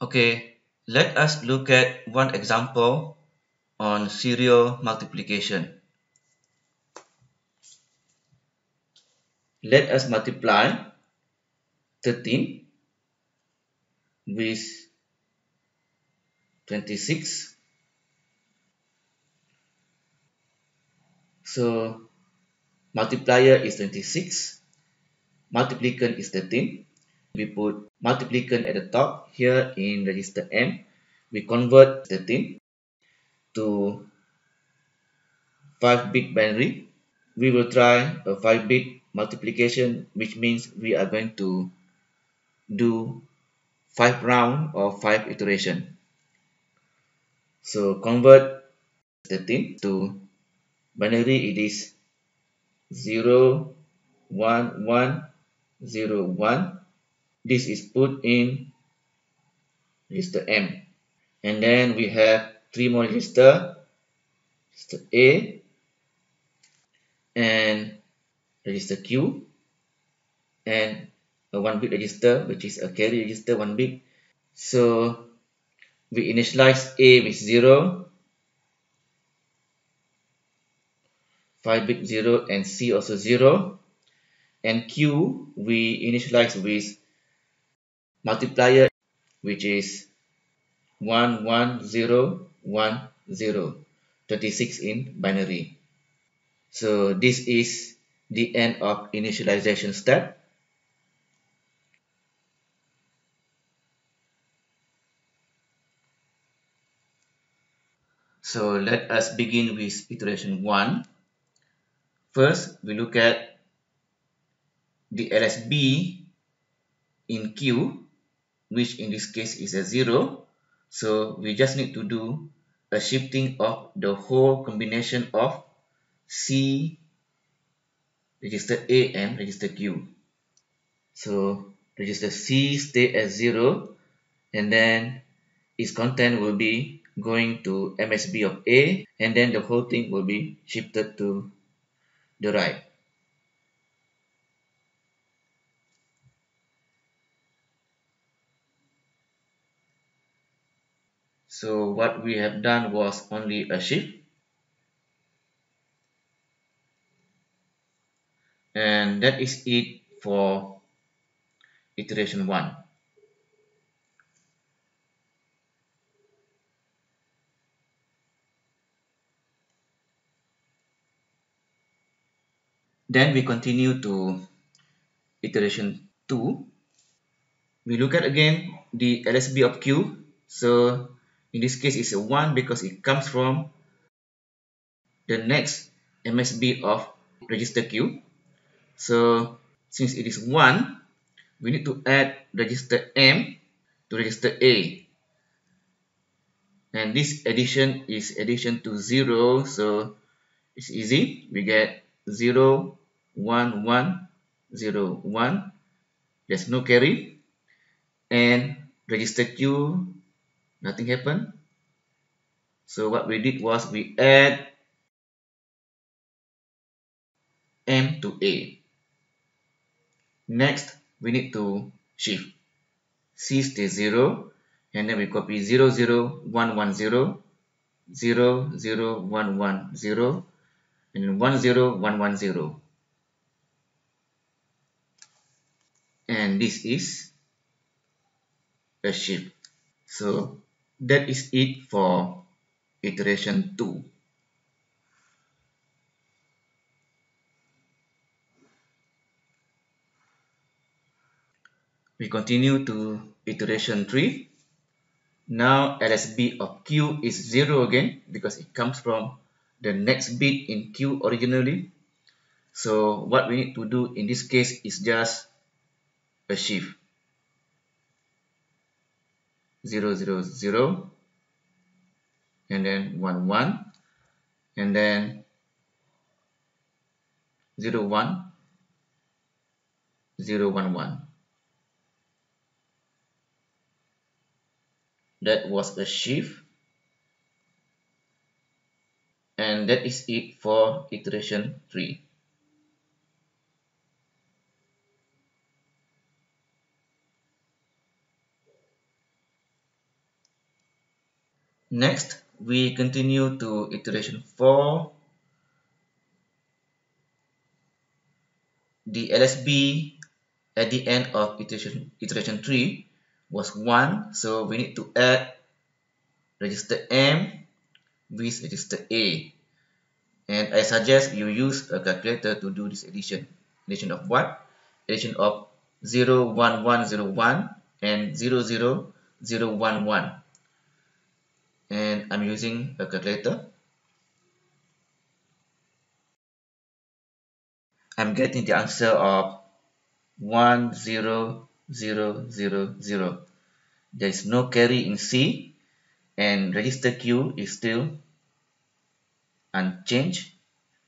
Okay, let us look at one example on serial multiplication. Let us multiply 13 with 26. So multiplier is 26, multiplicand is 13 we put multiplicand at the top here in register M we convert 13 to 5 bit binary we will try a 5 bit multiplication which means we are going to do 5 round or 5 iteration so convert 13 to binary it is 0 1 1 0 1 this is put in register M and then we have three more register register A and register Q and a one bit register which is a carry register one bit so we initialize A with 0 5 bit 0 and C also 0 and Q we initialize with multiplier which is 11010 26 in binary. So this is the end of initialization step. So let us begin with iteration 1. First, we look at the LSB in Q which in this case is a 0. So we just need to do a shifting of the whole combination of C register A and register Q. So register C stay at 0 and then its content will be going to MSB of A and then the whole thing will be shifted to the right. so what we have done was only a shift and that is it for iteration 1 then we continue to iteration 2 we look at again the LSB of Q so in this case, it's a 1 because it comes from the next MSB of register Q. So since it is 1, we need to add register M to register A. And this addition is addition to 0, so it's easy. We get 0, 1, 1, 0, 1. There's no carry. And register Q nothing happened so what we did was we add M to A next we need to shift C stays 0 and then we copy 0 0 1 1 0 0 0 1 1 0 and one zero one one zero 1 0 1 1 0 and this is a shift so that is it for iteration 2 we continue to iteration 3 now LSB of Q is 0 again because it comes from the next bit in Q originally. So what we need to do in this case is just a shift. 0, 0, 0, and then 1, 1, and then 0, 1, 0, 1, 1. That was a shift. And that is it for iteration 3. Next, we continue to iteration 4. The LSB at the end of iteration, iteration 3 was 1, so we need to add register M with register A. And I suggest you use a calculator to do this addition. Addition of what? Addition of 01101 and 00011. I'm using a calculator. I'm getting the answer of 1, 0, 0, 0, 0. There is no carry in C and register Q is still unchanged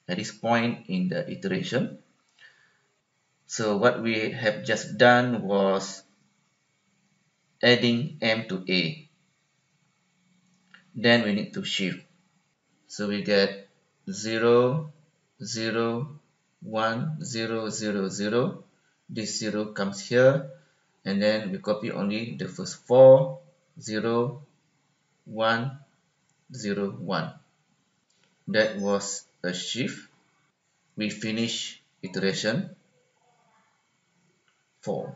at this point in the iteration. So what we have just done was adding M to A then we need to shift so we get 0 0 1 0 0 0 this 0 comes here and then we copy only the first 4 0 1 0 1 that was a shift we finish iteration 4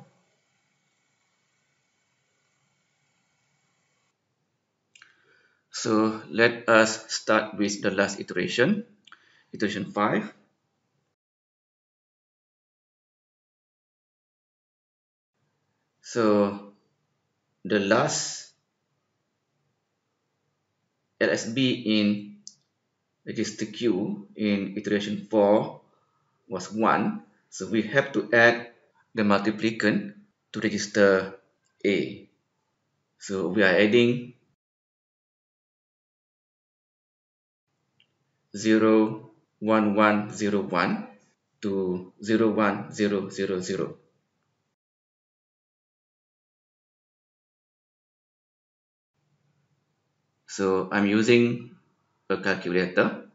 So let us start with the last iteration, iteration 5. So the last LSB in register Q in iteration 4 was 1. So we have to add the multiplicand to register A. So we are adding 0, 1, 1, 0, 1 to 0, 1, 0, 0, 0. So I'm using a calculator.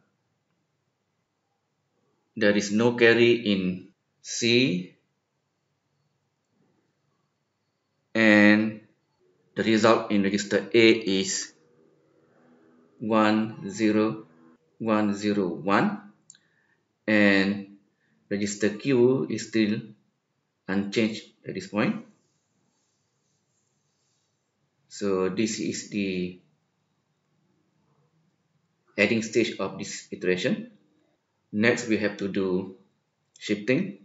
There is no carry in C and the result in register A is 1, 0, 101 and register Q is still unchanged at this point. So this is the adding stage of this iteration. Next we have to do shifting.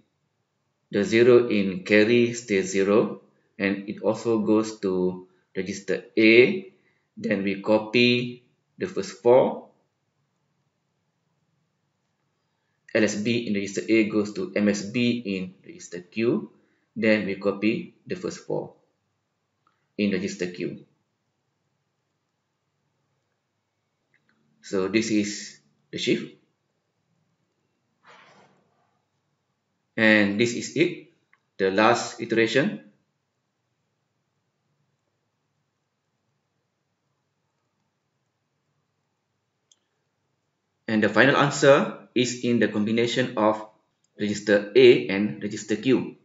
The 0 in carry stays 0 and it also goes to register A. Then we copy the first 4 LSB in register A goes to MSB in register Q, then we copy the first four in register Q. So this is the shift. And this is it, the last iteration. And the final answer is in the combination of register A and register Q.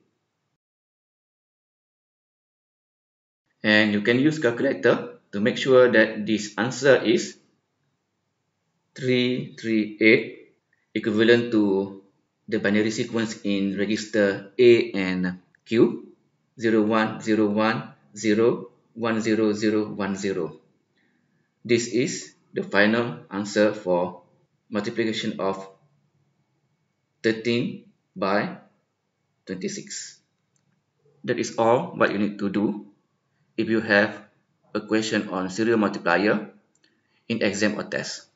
And you can use calculator to make sure that this answer is 338 equivalent to the binary sequence in register A and Q 010101010. This is the final answer for multiplication of 13 by 26. That is all what you need to do if you have a question on serial multiplier in exam or test.